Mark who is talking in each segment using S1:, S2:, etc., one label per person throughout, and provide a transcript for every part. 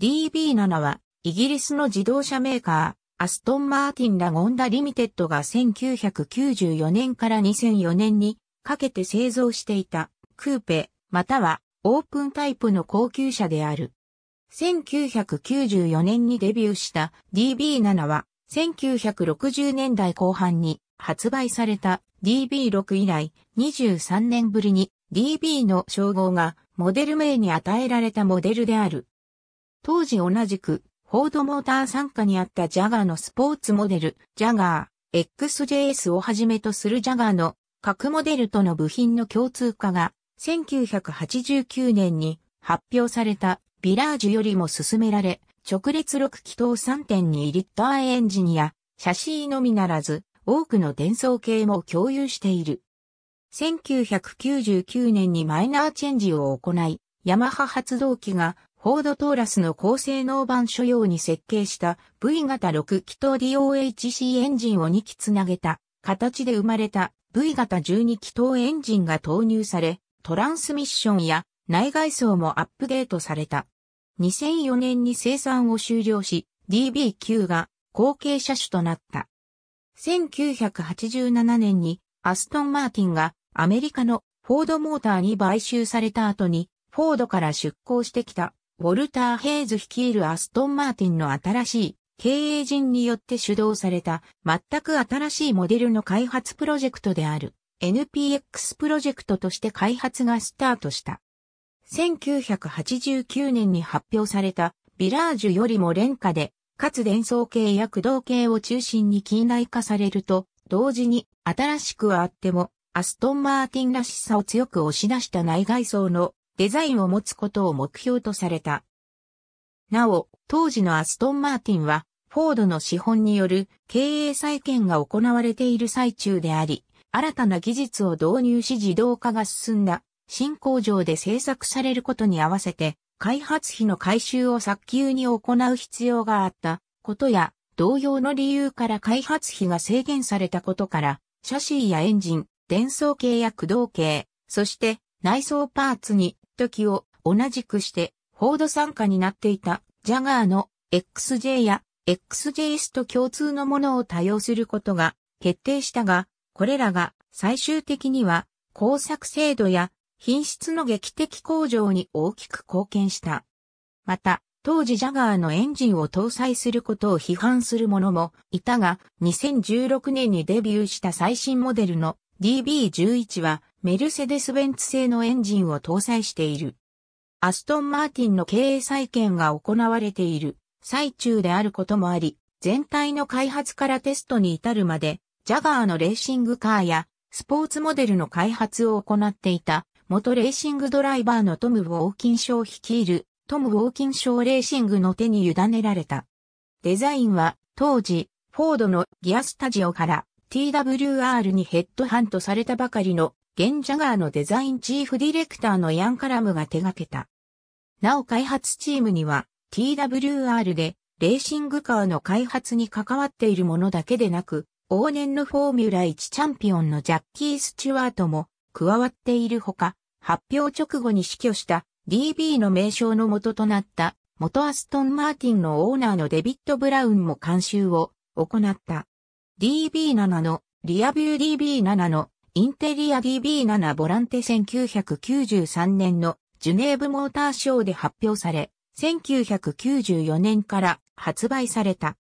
S1: DB7 は、イギリスの自動車メーカー、アストン・マーティンラ・ゴンダ・リミテッドが1994年から2004年にかけて製造していたクーペ、またはオープンタイプの高級車である。1994年にデビューした DB7 は1960年代後半に発売された DB6 以来23年ぶりに DB の称号がモデル名に与えられたモデルである。当時同じく、フォードモーター傘下にあったジャガーのスポーツモデル、ジャガー、XJS をはじめとするジャガーの各モデルとの部品の共通化が、1989年に発表されたヴィラージュよりも進められ、直列6気筒3.2リッターエンジンや、シャシーのみならず、多くの伝送系も共有している。1999年にマイナーチェンジを行い、ヤマハ発動機がフォードトーラスの高性能版所用に設計した V 型6気筒 DOHC エンジンを2機つなげた形で生まれた V 型12気筒エンジンが投入され、トランスミッションや内外装もアップデートされた。2004年に生産を終了し、DB9 が後継車種となった。1987年にアストン・マーティンがアメリカのフォードモーターに買収された後に、フォードから出向してきたウォルター・ヘイズ率いるアストン・マーティンの新しい経営陣によって主導された全く新しいモデルの開発プロジェクトである NPX プロジェクトとして開発がスタートした。1989年に発表されたビラージュよりも廉価で、かつ伝送系や駆動系を中心に近代化されると、同時に新しくはあっても、アストン・マーティンらしさを強く押し出した内外装のデザインを持つことを目標とされた。なお、当時のアストン・マーティンは、フォードの資本による経営再建が行われている最中であり、新たな技術を導入し自動化が進んだ新工場で製作されることに合わせて、開発費の回収を早急に行う必要があったことや、同様の理由から開発費が制限されたことから、シャシーやエンジン、電装系や駆動系、そして内装パーツに時を同じくしてフォード参加になっていたジャガーの XJ や XJS と共通のものを多用することが決定したが、これらが最終的には工作精度や品質の劇的向上に大きく貢献した。また、当時ジャガーのエンジンを搭載することを批判する者もいたが、2016年にデビューした最新モデルの DB11 はメルセデス・ベンツ製のエンジンを搭載している。アストン・マーティンの経営再建が行われている最中であることもあり、全体の開発からテストに至るまで、ジャガーのレーシングカーやスポーツモデルの開発を行っていた元レーシングドライバーのトム・ウォーキンショー率いるトム・ウォーキンショーレーシングの手に委ねられた。デザインは当時フォードのギアスタジオから TWR にヘッドハントされたばかりの、ゲン・ジャガーのデザインチーフディレクターのヤン・カラムが手掛けた。なお開発チームには、TWR で、レーシングカーの開発に関わっているものだけでなく、往年のフォーミュラ1チャンピオンのジャッキー・スチュワートも加わっているほか、発表直後に死去した DB の名称の元となった元アストン・マーティンのオーナーのデビッド・ブラウンも監修を行った。DB7 の、リアビュー DB7 の、インテリア DB7 ボランテ1993年のジュネーブモーターショーで発表され、1994年から発売された。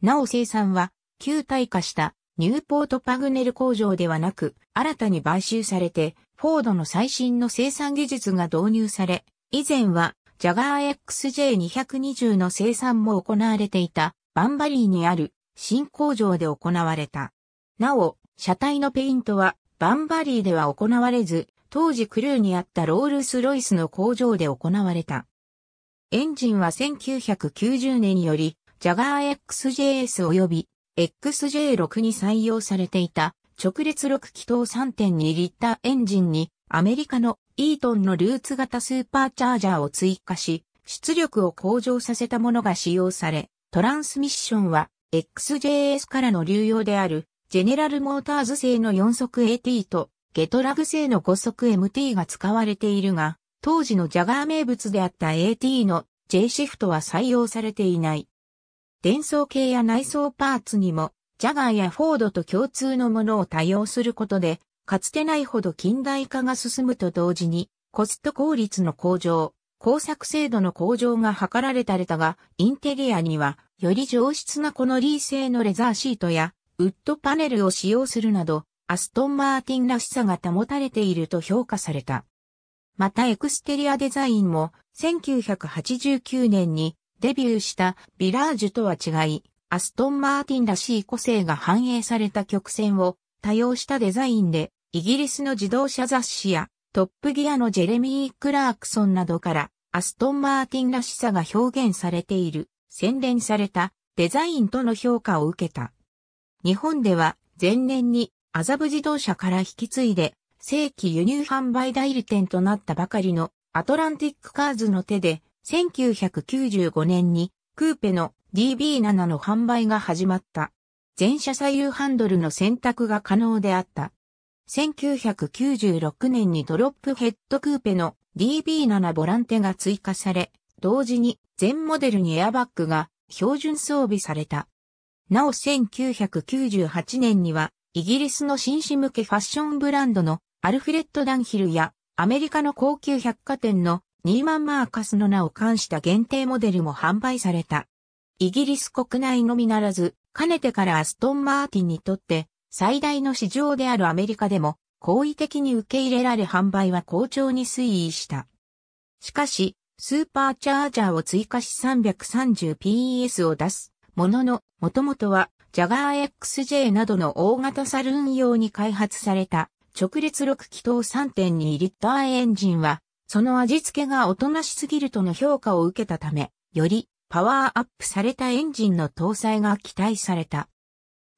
S1: なお生産は、旧体化したニューポートパグネル工場ではなく、新たに買収されて、フォードの最新の生産技術が導入され、以前は、ジャガー XJ220 の生産も行われていた、バンバリーにある新工場で行われた。なお、車体のペイントはバンバリーでは行われず、当時クルーにあったロールス・ロイスの工場で行われた。エンジンは1990年より、ジャガー XJS 及び XJ6 に採用されていた直列6気筒3.2リッターエンジンにアメリカのイートンのルーツ型スーパーチャージャーを追加し、出力を向上させたものが使用され、トランスミッションは XJS からの流用である、ジェネラルモーターズ製の4速 AT と、ゲトラグ製の5速 MT が使われているが、当時のジャガー名物であった AT の J シフトは採用されていない。伝送系や内装パーツにも、ジャガーやフォードと共通のものを多用することで、かつてないほど近代化が進むと同時に、コスト効率の向上、工作精度の向上が図られたれたが、インテリアには、より上質なこのリー製のレザーシートや、ウッドパネルを使用するなど、アストンマーティンらしさが保たれていると評価された。またエクステリアデザインも、1989年にデビューしたビラージュとは違い、アストンマーティンらしい個性が反映された曲線を多用したデザインで、イギリスの自動車雑誌やトップギアのジェレミー・クラークソンなどから、アストン・マーティンらしさが表現されている、洗練されたデザインとの評価を受けた。日本では前年に麻布自動車から引き継いで正規輸入販売代理店となったばかりのアトランティックカーズの手で1995年にクーペの DB7 の販売が始まった。全車左右ハンドルの選択が可能であった。1996年にドロップヘッドクーペの DB7 ボランテが追加され、同時に全モデルにエアバッグが標準装備された。なお1998年には、イギリスの紳士向けファッションブランドのアルフレッド・ダンヒルやアメリカの高級百貨店のニーマン・マーカスの名を冠した限定モデルも販売された。イギリス国内のみならず、かねてからアストン・マーティンにとって最大の市場であるアメリカでも、好意的に受け入れられ販売は好調に推移した。しかし、スーパーチャージャーを追加し 330PS を出すものの、もともとは、ジャガー XJ などの大型サルーン用に開発された直列6気筒3.2リッターエンジンは、その味付けがおとなしすぎるとの評価を受けたため、よりパワーアップされたエンジンの搭載が期待された。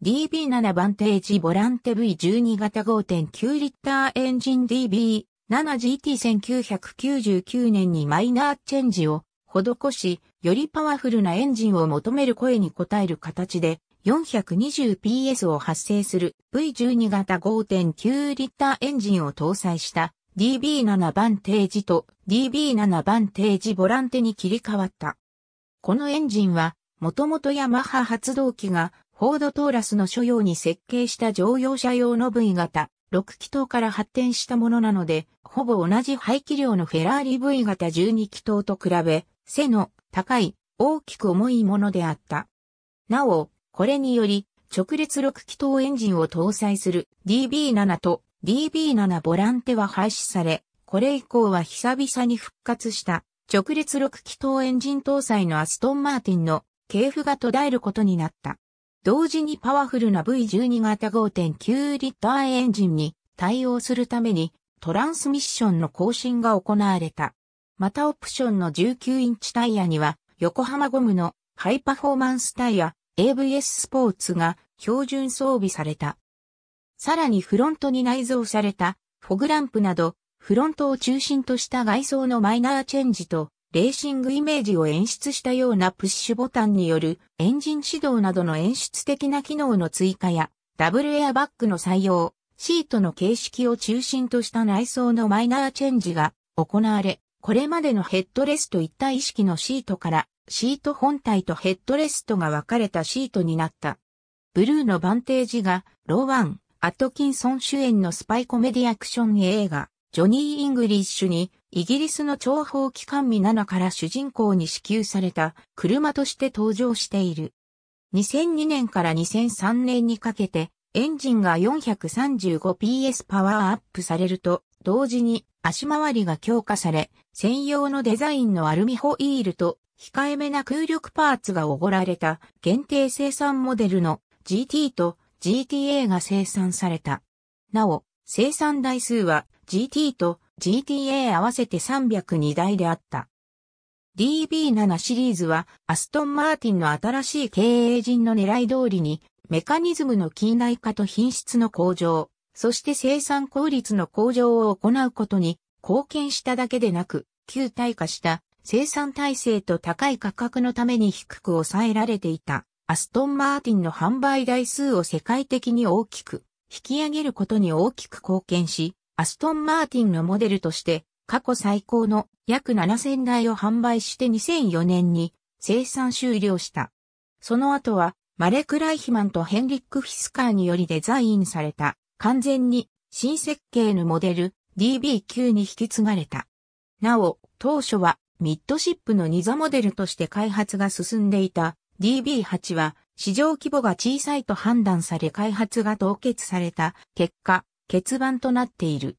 S1: DB7 バンテージボランテ V12 型5.9リッターエンジン DB7GT1999 年にマイナーチェンジを施し、よりパワフルなエンジンを求める声に応える形で 420PS を発生する V12 型5.9リッターエンジンを搭載した DB7 バンテージと DB7 バンテージボランテに切り替わった。このエンジンは、もともとヤマハ発動機がフォードトーラスの所要に設計した乗用車用の V 型、6気筒から発展したものなので、ほぼ同じ排気量のフェラーリ V 型12気筒と比べ、背の高い、大きく重いものであった。なお、これにより、直列6気筒エンジンを搭載する DB7 と DB7 ボランテは廃止され、これ以降は久々に復活した直列6気筒エンジン搭載のアストンマーティンの系譜が途絶えることになった。同時にパワフルな V12 型5.9リッターエンジンに対応するためにトランスミッションの更新が行われた。またオプションの19インチタイヤには横浜ゴムのハイパフォーマンスタイヤ AVS スポーツが標準装備された。さらにフロントに内蔵されたフォグランプなどフロントを中心とした外装のマイナーチェンジとレーシングイメージを演出したようなプッシュボタンによるエンジン指導などの演出的な機能の追加や、ダブルエアバッグの採用、シートの形式を中心とした内装のマイナーチェンジが行われ、これまでのヘッドレスト一体式のシートからシート本体とヘッドレストが分かれたシートになった。ブルーのバンテージがローワン、アトキンソン主演のスパイコメディアクション映画、ジョニー・イングリッシュにイギリスの諜報機関ミナナから主人公に支給された車として登場している。2002年から2003年にかけてエンジンが 435PS パワーアップされると同時に足回りが強化され専用のデザインのアルミホイールと控えめな空力パーツがおごられた限定生産モデルの GT と GTA が生産された。なお、生産台数は GT と GTA 合わせて302台であった。DB7 シリーズはアストン・マーティンの新しい経営陣の狙い通りにメカニズムの近代化と品質の向上、そして生産効率の向上を行うことに貢献しただけでなく、旧体化した生産体制と高い価格のために低く抑えられていたアストン・マーティンの販売台数を世界的に大きく引き上げることに大きく貢献し、アストンマーティンのモデルとして過去最高の約7000台を販売して2004年に生産終了した。その後はマレク・ライヒマンとヘンリック・フィスカーによりデザインされた完全に新設計のモデル DB9 に引き継がれた。なお、当初はミッドシップの2座モデルとして開発が進んでいた DB8 は市場規模が小さいと判断され開発が凍結された結果、欠番となっている。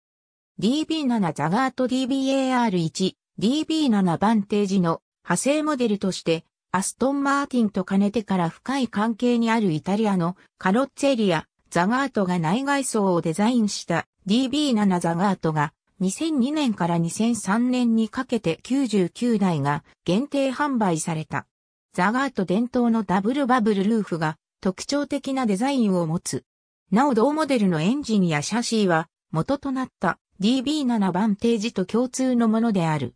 S1: DB7 ザガート DBAR1、DB7 バンテージの派生モデルとして、アストン・マーティンと兼ねてから深い関係にあるイタリアのカロッツェリア、ザガートが内外装をデザインした DB7 ザガートが2002年から2003年にかけて99台が限定販売された。ザガート伝統のダブルバブルルーフが特徴的なデザインを持つ。なお同モデルのエンジンやシャシーは元となった DB7 バンテージと共通のものである。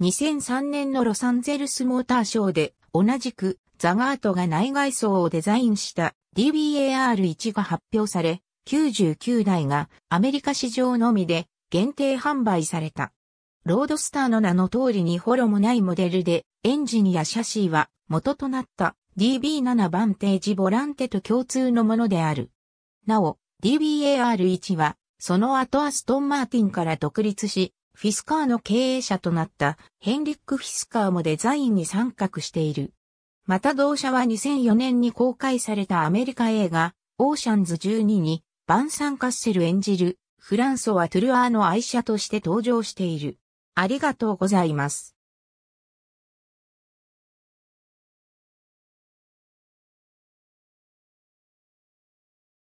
S1: 2003年のロサンゼルスモーターショーで同じくザガートが内外装をデザインした DBAR1 が発表され、99台がアメリカ市場のみで限定販売された。ロードスターの名の通りにホロもないモデルで、エンジンやシャシーは元となった DB7 バンテージボランテと共通のものである。なお、DBAR1 は、その後アストンマーティンから独立し、フィスカーの経営者となったヘンリック・フィスカーもデザインに参画している。また同社は2004年に公開されたアメリカ映画、オーシャンズ12に、バンサン・カッセル演じる、フランソワ・トゥルアーの愛車として登場している。ありがとうございます。